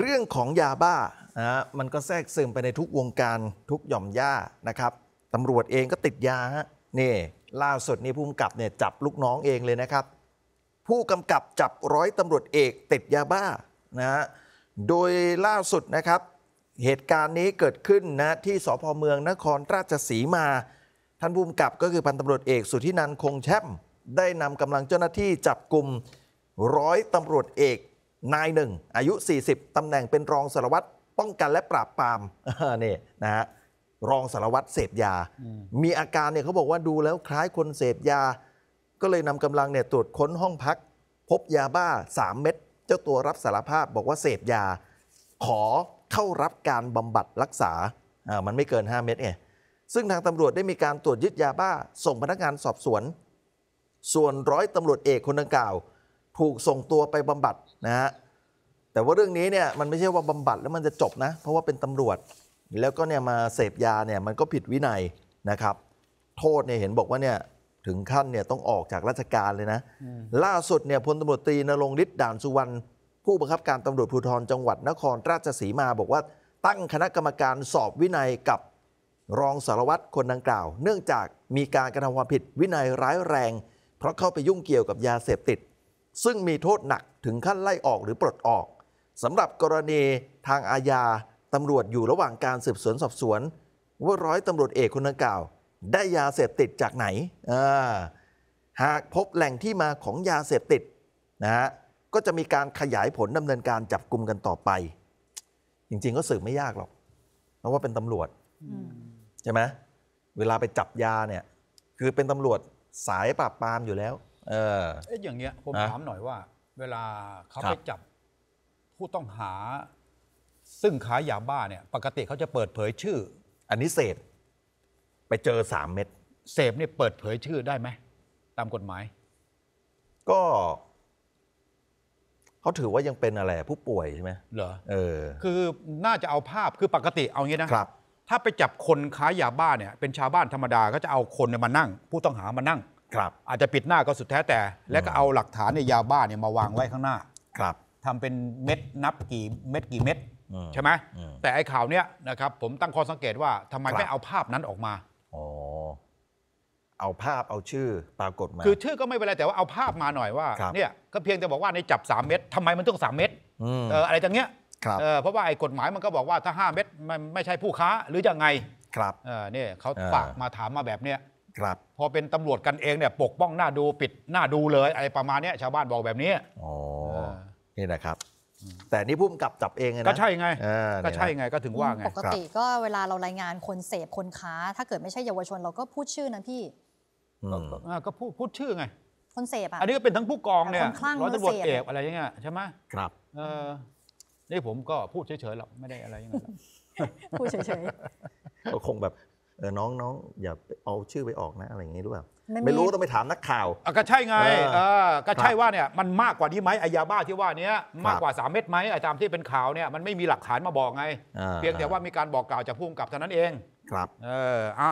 เรื่องของยาบ้านะมันก็แทรกซึมไปในทุกวงการทุกหย่อมย่านะครับตำรวจเองก็ติดยาฮะนี่ล่าสุดนี่ผู้กำกับเนี่ยจับลูกน้องเองเลยนะครับ ผู้กำกับจับร้อยตำรวจเอกติดยาบ้านะฮะโดยล่าสุดนะครับเหตุการณ์นี้เกิดขึ้นนะที่สพเมืองนครราชสีมา ท่านผู้กำกับก็คือพันตำรวจเอกสุธินันคงแช่ม ได้นำกำลังเจ้าหน้าที่จับกลุ่มร้อยตำรวจเอกนายหนึ่งอายุ 40 ตำแหน่งเป็นรองสารวัตรป้องกันและปราบปรามนี่นะฮะรองสารวัตรเสพยา มีอาการเนี่ยเขาบอกว่าดูแล้วคล้ายคนเสพยา ก็เลยนำกำลังเนี่ยตรวจค้นห้องพัก พบยาบ้า 3 เม็ดเจ้าตัวรับสารภาพบอกว่าเสพยา ขอเข้ารับการบำบัดรักษาอ่ามันไม่เกิน 5 เม็ดไงซึ่งทางตำรวจได้มีการตรวจยึดยาบ้า ส่งพนักงานสอบสวน ส่วนร้อยตำรวจเอกคนดังกล่าวถูกส่งตัวไปบำบัดนะฮะ แต่ว่าเรื่องนี้เนี่ยมันไม่ใช่ว่าบำบัดแล้วมันจะจบนะ เพราะว่าเป็นตำรวจ แล้วก็เนี่ยมาเสพยาเนี่ยมันก็ผิดวินัยนะครับ โทษเนี่ยเห็นบอกว่าเนี่ยถึงขั้นเนี่ยต้องออกจากราชการเลยนะ ล่าสุดเนี่ยพลตำรวจตรีนรงฤทธิ์ด่านสุวรรณ ผู้บังคับการตำรวจภูธร จังหวัดนครราชสีมา บอกว่าตั้งคณะกรรมการสอบวินัยกับรองสารวัตรคนดังกล่าว เนื่องจากมีการกระทำความผิดวินัยร้ายแรง เพราะเข้าไปยุ่งเกี่ยวกับยาเสพติดซึ่งมีโทษหนักถึงขั้นไล่ออกหรือปลดออกสำหรับกรณีทางอาญาตำรวจอยู่ระหว่างการสืบสวนสอบสวน ว่าร้อยตำรวจเอกคนดังกล่าว ได้ยาเสพติดจากไหนหากพบแหล่งที่มาของยาเสพติดนะฮะก็จะมีการขยายผลดำเนินการจับกลุ่มกันต่อไป จริงๆก็สืบไม่ยากหรอก เพราะว่าเป็นตำรวจใช่ไหมเวลาไปจับยาเนี่ย คือเป็นตำรวจสายปราบปรามอยู่แล้วเออออย่างเงี้ยผมถามหน่อยว่า เวลาเขาไปจับผู้ต้องหา ซึ่งขายยาบ้าเนี่ย ปกติเขาจะเปิดเผยชื่ออันนี้เสพไปเจอสามเม็ดเสพเนี่ยเปิดเผยชื่อได้ไหมตามกฎหมาย ก็เขาถือว่ายังเป็นอะไร ผู้ป่วยใช่ไหมเหรอเออ คือน่าจะเอาภาพคือปกติเอางี้นะครับ ถ้าไปจับคนค้ายาบ้าเนี่ย เป็นชาวบ้านธรรมดา ก็จะเอาคนเนี่ยมานั่ง ผู้ต้องหามานั่งครับอาจจะปิดหน้าก็สุดแท้แต่และก็เอาหลักฐานในยาบ้าเนี่ยมาวางไว้ข้างหน้า ครับทำเป็นเม็ดนับกี่เม็ดกี่เม็ดใช่ไหมแต่ไอ้ข่าวเนี้ยนะครับผมตั้งข้อสังเกตว่าทำไมไม่เอาภาพนั้นออกมาอ๋อเอาภาพเอาชื่อปรากฏมาคือ ชื่อก็ไม่เป็นไรแต่ว่าเอาภาพมาหน่อยว่าเนี่ยก็เพียงแต่บอกว่าในจับ 3 เม็ดทำไมมันต้องสามเม็ดเอออะไรต่างเนี้ยเเพราะว่าไอ้กฎหมายมันก็บอกว่าถ้า5เม็ดมันไม่ใช่ผู้ค้าหรือยังไงครับเออเนี่ยเขาฝากมาถามมาแบบเนี้ยครับพอเป็นตำรวจกันเองเนี่ย ปกป้องหน้าดูปิดหน้าดูเลยอะไรประมาณนี้ชาวบ้านบอกแบบนี้อ๋อนี่นะครับ แต่นี่พุ่มกับจับเองนะ ก็ใช่ไงก็ใช่ไงก็ถึงว่าไง ปกติก็เวลาเรารายงานคนเสพคนค้า ถ้าเกิดไม่ใช่เยาวชนเราก็พูดชื่อนะพี่ก็พูดพูดชื่อไง คนเสพอ่ะอันนี้ก็เป็นทั้งผู้กองเนี่ยคนคลั่งร้อยตำรวจเอียกอะไรอย่างเงี้ยใช่ไหมครับเออนี่ผมก็พูดเฉยๆหรอกไม่ได้อะไรอย่างเงี้ยพูดเฉยๆก็คงแบบเออน้องน้องอย่าเอาชื่อไปออกนะอะไรอย่างนี้ดรวยเปล่าไม่รู้ต้องไปถามนักข่าว ก็ใช่ไงก็ใช่ว่าเนี่ยมันมากกว่านี้ไหมไอยาบ้าที่ว่านี้มากกว่า3เม็ดไหมไอตามที่เป็นข่าวเนี่ยมันไม่มีหลักฐานมาบอกไงเพียงแต่ว่ามีการบอกกล่าวจากผู้กำกับเท่านั้นเองครับ เอออ่ะ